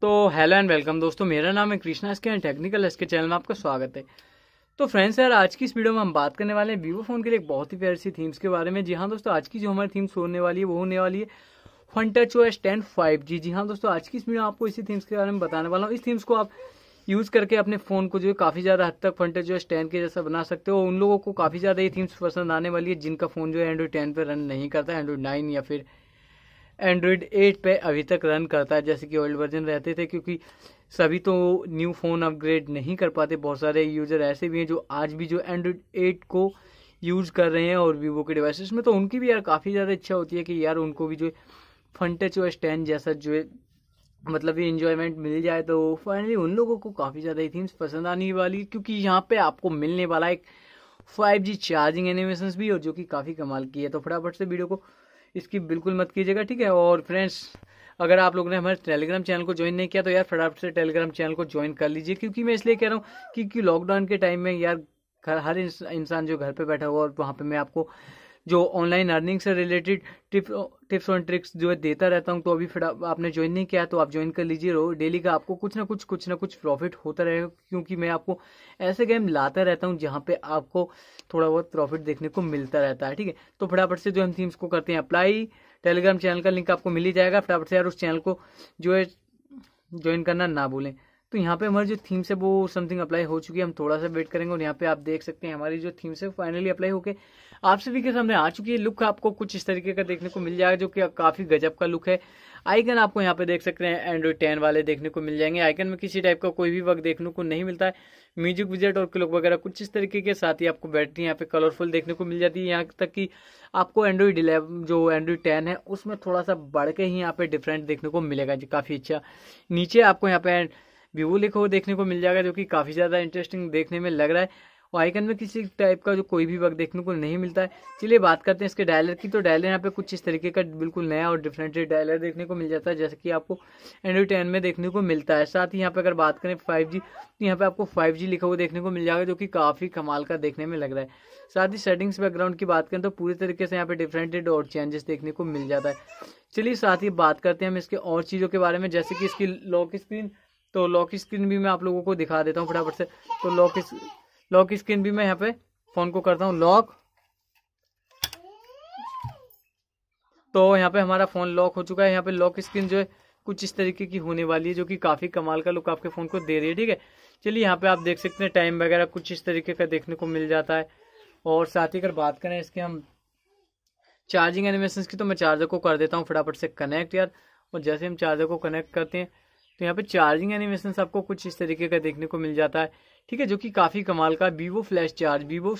तो hello and welcome दोस्तों मेरा नाम है कृष्णा एंड टेक्निकल एस के चैनल में आपका स्वागत है तो फ्रेंड्स यार आज की इस वीडियो में हम बात करने वाले हैं वीवो फ़ोन के लिए एक बहुत ही प्यारी सी थीम्स के बारे में जी हाँ दोस्तों आज की जो हमारी थीम्स होने वाली है वो होने वाली है Funtouch O S ten five G जी हाँ दोस्तों आज की इस वीडियो में आपको इसी थीम्स के बारे में बताने वाला हूँ इस थीम्स को आप यूज़ करके अपने फ़ोन को जो है काफ़ी ज़्यादा हद तक वन टच है एस टेन के जैसा बना सकते हो उन लोगों को काफ़ी ज़्यादा ये थीम्स पसंद आने वाली है जिनका फ़ोन जो है एंड्रॉइड टेन पर रन नहीं करता एंड्रॉइड नाइन या फिर एंड्रॉयड 8 पे अभी तक रन करता है जैसे कि ओल्ड वर्जन रहते थे क्योंकि सभी तो न्यू फ़ोन अपग्रेड नहीं कर पाते बहुत सारे यूज़र ऐसे भी हैं जो आज भी जो एंड्रॉयड एट को यूज़ कर रहे हैं और वीवो के डिवाइसेस में तो उनकी भी यार काफ़ी ज़्यादा इच्छा होती है कि यार उनको भी जो फन टच और स्टैंड जैसा जो है मतलब ये इन्जॉयमेंट मिल जाए तो फाइनली उन लोगों को काफ़ी ज़्यादा ही थीम्स पसंद आने वाली क्योंकि यहाँ पे आपको मिलने वाला एक 5G चार्जिंग एनिमेशन भी और जो कि काफ़ी कमाल की है तो फटाफट से वीडियो को इसकी बिल्कुल मत कीजिएगा ठीक है और फ्रेंड्स अगर आप लोगों ने हमारे टेलीग्राम चैनल को ज्वाइन नहीं किया तो यार फटाफट से टेलीग्राम चैनल को ज्वाइन कर लीजिए क्योंकि मैं इसलिए कह रहा हूँ क्योंकि लॉकडाउन के टाइम में यार हर इंसान जो घर पे बैठा हुआ और वहाँ पे मैं आपको जो ऑनलाइन अर्निंग से रिलेटेड टिप्स टिप्स और ट्रिक्स जो है देता रहता हूँ तो अभी फिर आपने ज्वाइन नहीं किया तो आप ज्वाइन कर लीजिए रो डेली का आपको कुछ ना कुछ कुछ ना कुछ प्रॉफिट होता रहेगा क्योंकि मैं आपको ऐसे गेम लाता रहता हूँ जहाँ पे आपको थोड़ा बहुत प्रॉफिट देखने को मिलता रहता है ठीक है तो फटाफट से जो हम थीम्स को करते हैं अप्लाई टेलीग्राम चैनल का लिंक आपको मिल ही जाएगा फटाफट से यार उस चैनल को जो है ज्वाइन करना ना भूलें तो यहाँ पे हमारी जो थीम्स है वो समथिंग अप्लाई हो चुकी है हम थोड़ा सा वेट करेंगे और यहाँ पे आप देख सकते हैं हमारी जो थीम्स है फाइनली अप्लाई होके आप सभी के सामने आ चुकी है लुक आपको कुछ इस तरीके का देखने को मिल जाएगा जो कि काफी गजब का लुक है आइकन आपको यहाँ पे देख सकते हैं एंड्रॉइड टेन वाले देखने को मिल जाएंगे आइकन में किसी टाइप का कोई भी वर्क देखने को नहीं मिलता है म्यूजिक विजेट और क्लोक वगैरह कुछ इस तरीके के साथ ही आपको बैटरी यहाँ पे कलरफुल देखने को मिल जाती है यहाँ तक कि आपको एंड्रॉइड जो एंड्रॉइड टेन है उसमें थोड़ा सा बढ़ के ही यहाँ पे डिफरेंट देखने को मिलेगा जी काफी अच्छा नीचे आपको यहाँ पे वीवो हुआ देखने को मिल जाएगा जो कि काफ़ी ज़्यादा इंटरेस्टिंग देखने में लग रहा है और आइकन में किसी टाइप का जो कोई भी वक्त देखने को नहीं मिलता है चलिए बात करते हैं इसके डायलर की तो डायलर यहाँ पे कुछ इस तरीके का बिल्कुल नया और डिफरेंटेड डायलर देखने को मिल जाता है जैसे कि आपको एंड्रॉइड टेन में देखने को मिलता है साथ ही यहाँ पे अगर बात करें फाइव जी तो यहाँ पे आपको फाइव जी लिखा हुआ देखने को मिल जाएगा जो कि काफ़ी कमाल का देखने में लग रहा है साथ ही सेटिंग्स बैकग्राउंड की बात करें तो पूरी तरीके से यहाँ पे डिफरेंटेड और चेंजेस देखने को मिल जाता है चलिए साथ ही बात करते हैं हम इसके और चीज़ों के बारे में जैसे कि इसकी लॉक स्क्रीन तो लॉक स्क्रीन भी मैं आप लोगों को दिखा देता हूँ फटाफट से तो लॉक लॉक स्क्रीन भी मैं यहाँ पे फ़ोन को करता हूँ लॉक तो यहाँ पे हमारा फ़ोन लॉक हो चुका है यहाँ पे लॉक स्क्रीन जो है कुछ इस तरीके की होने वाली है जो कि काफ़ी कमाल का लुक आपके फ़ोन को दे रही है ठीक है चलिए यहाँ पे आप देख सकते हैं टाइम वगैरह कुछ इस तरीके का देखने को मिल जाता है और साथ ही अगर बात करें इसके हम चार्जिंग एनिमेशन की तो मैं चार्जर को कर देता हूँ फटाफट से कनेक्ट यार और जैसे हम चार्जर को कनेक्ट करते हैं तो यहाँ पे चार्जिंग एनिमेशन आपको कुछ इस तरीके का देखने को मिल जाता है ठीक है जो कि काफ़ी कमाल का Vivo flash charge Vivo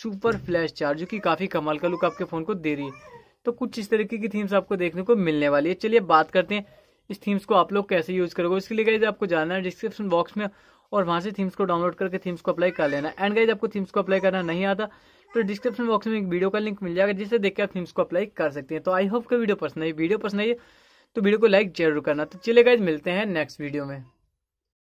super flash charge जो कि काफ़ी कमाल का लुक आपके फ़ोन को दे रही है तो कुछ इस तरीके की थीम्स आपको देखने को मिलने वाली है चलिए बात करते हैं इस थीम्स को आप लोग कैसे यूज़ करोगे इसके लिए गाइज आपको जाना है डिस्क्रिप्शन बॉक्स में और वहाँ से थीम्स को डाउनलोड करके थीम्स को अप्लाई कर लेना एंड गाइज आपको थीम्स को अप्लाई करना नहीं आता तो डिस्क्रिप्शन बॉक्स में एक वीडियो का लिंक मिल जाएगा जिसे देख के आप थीम्स को अप्लाई कर सकते हैं तो आई होप का वीडियो पसंद आई वीडियो पसंद आई तो वीडियो को लाइक जरूर करना तो चले गाइज मिलते हैं नेक्स्ट वीडियो में